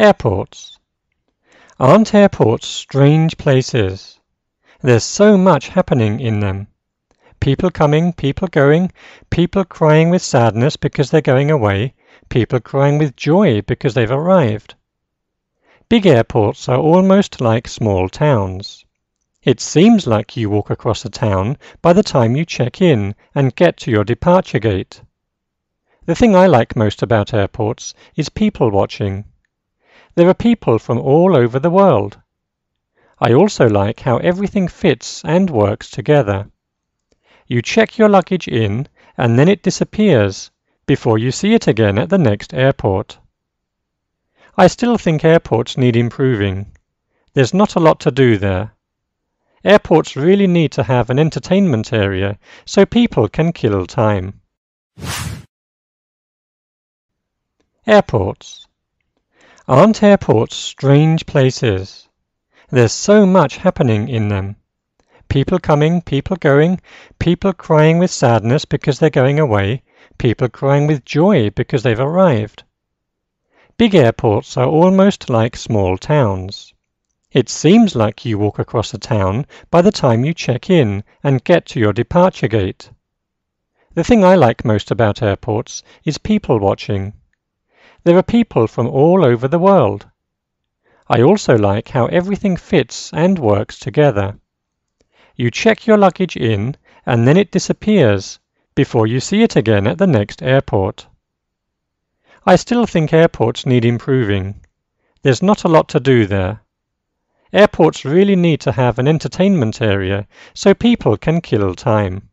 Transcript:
Airports. Aren't airports strange places? There's so much happening in them. People coming, people going, people crying with sadness because they're going away, people crying with joy because they've arrived. Big airports are almost like small towns. It seems like you walk across a town by the time you check in and get to your departure gate. The thing I like most about airports is people watching. There are people from all over the world. I also like how everything fits and works together. You check your luggage in and then it disappears before you see it again at the next airport. I still think airports need improving. There's not a lot to do there. Airports really need to have an entertainment area so people can kill time. Airports Aren't airports strange places? There's so much happening in them. People coming, people going, people crying with sadness because they're going away, people crying with joy because they've arrived. Big airports are almost like small towns. It seems like you walk across a town by the time you check in and get to your departure gate. The thing I like most about airports is people watching. There are people from all over the world. I also like how everything fits and works together. You check your luggage in and then it disappears before you see it again at the next airport. I still think airports need improving. There's not a lot to do there. Airports really need to have an entertainment area so people can kill time.